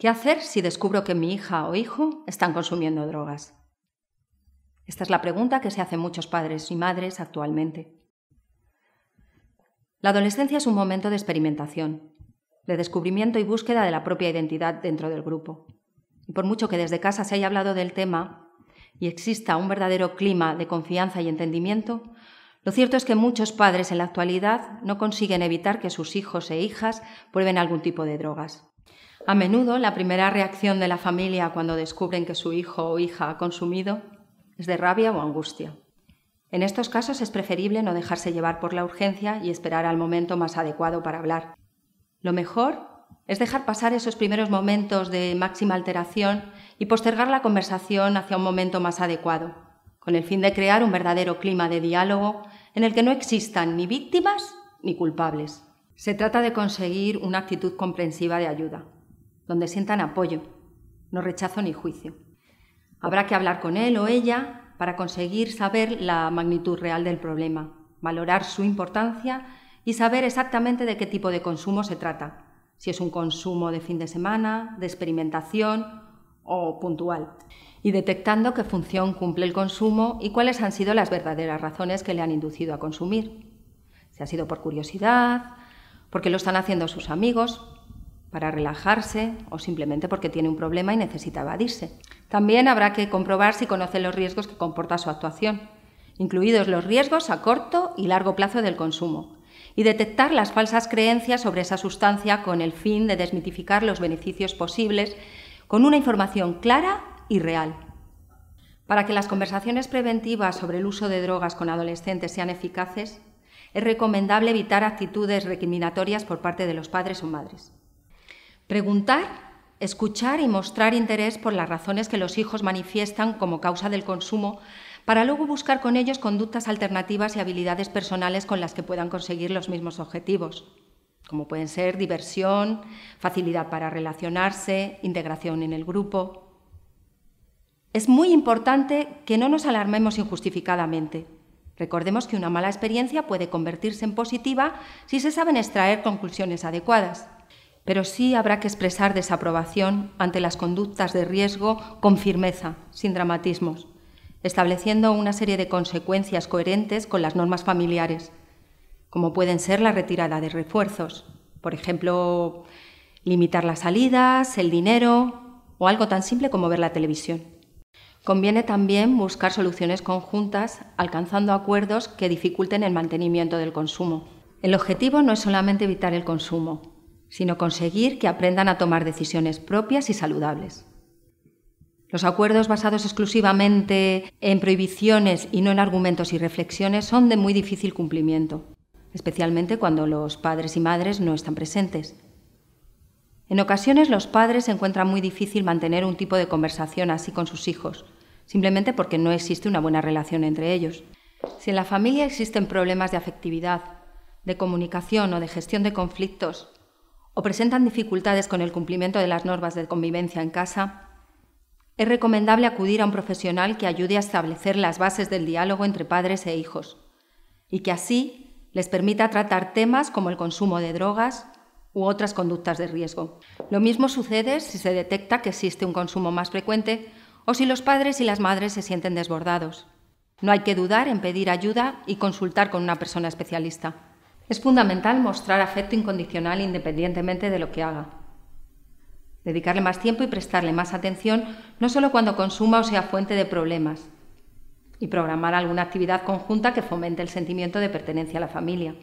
¿Qué hacer si descubro que mi hija o hijo están consumiendo drogas? Esta es la pregunta que se hacen muchos padres y madres actualmente. La adolescencia es un momento de experimentación, de descubrimiento y búsqueda de la propia identidad dentro del grupo. Y por mucho que desde casa se haya hablado del tema y exista un verdadero clima de confianza y entendimiento, lo cierto es que muchos padres en la actualidad no consiguen evitar que sus hijos e hijas prueben algún tipo de drogas. A menudo la primera reacción de la familia cuando descubren que su hijo o hija ha consumido es de rabia o angustia. En estos casos es preferible no dejarse llevar por la urgencia y esperar al momento más adecuado para hablar. Lo mejor es dejar pasar esos primeros momentos de máxima alteración y postergar la conversación hacia un momento más adecuado, con el fin de crear un verdadero clima de diálogo en el que no existan ni víctimas ni culpables. Se trata de conseguir una actitud comprensiva de ayuda donde sientan apoyo, no rechazo ni juicio. Habrá que hablar con él o ella para conseguir saber la magnitud real del problema, valorar su importancia y saber exactamente de qué tipo de consumo se trata, si es un consumo de fin de semana, de experimentación o puntual, y detectando qué función cumple el consumo y cuáles han sido las verdaderas razones que le han inducido a consumir. Si ha sido por curiosidad, porque lo están haciendo sus amigos, para relajarse o simplemente porque tiene un problema y necesita evadirse. También habrá que comprobar si conoce los riesgos que comporta su actuación, incluidos los riesgos a corto y largo plazo del consumo, y detectar las falsas creencias sobre esa sustancia con el fin de desmitificar los beneficios posibles con una información clara y real. Para que las conversaciones preventivas sobre el uso de drogas con adolescentes sean eficaces, es recomendable evitar actitudes recriminatorias por parte de los padres o madres. Preguntar, escuchar y mostrar interés por las razones que los hijos manifiestan como causa del consumo para luego buscar con ellos conductas alternativas y habilidades personales con las que puedan conseguir los mismos objetivos, como pueden ser diversión, facilidad para relacionarse, integración en el grupo. Es muy importante que no nos alarmemos injustificadamente. Recordemos que una mala experiencia puede convertirse en positiva si se saben extraer conclusiones adecuadas pero sí habrá que expresar desaprobación ante las conductas de riesgo con firmeza, sin dramatismos, estableciendo una serie de consecuencias coherentes con las normas familiares, como pueden ser la retirada de refuerzos, por ejemplo, limitar las salidas, el dinero o algo tan simple como ver la televisión. Conviene también buscar soluciones conjuntas alcanzando acuerdos que dificulten el mantenimiento del consumo. El objetivo no es solamente evitar el consumo, sino conseguir que aprendan a tomar decisiones propias y saludables. Los acuerdos basados exclusivamente en prohibiciones y no en argumentos y reflexiones son de muy difícil cumplimiento, especialmente cuando los padres y madres no están presentes. En ocasiones los padres encuentran muy difícil mantener un tipo de conversación así con sus hijos, simplemente porque no existe una buena relación entre ellos. Si en la familia existen problemas de afectividad, de comunicación o de gestión de conflictos, o presentan dificultades con el cumplimiento de las normas de convivencia en casa, es recomendable acudir a un profesional que ayude a establecer las bases del diálogo entre padres e hijos y que así les permita tratar temas como el consumo de drogas u otras conductas de riesgo. Lo mismo sucede si se detecta que existe un consumo más frecuente o si los padres y las madres se sienten desbordados. No hay que dudar en pedir ayuda y consultar con una persona especialista. Es fundamental mostrar afecto incondicional independientemente de lo que haga. Dedicarle más tiempo y prestarle más atención no solo cuando consuma o sea fuente de problemas, y programar alguna actividad conjunta que fomente el sentimiento de pertenencia a la familia.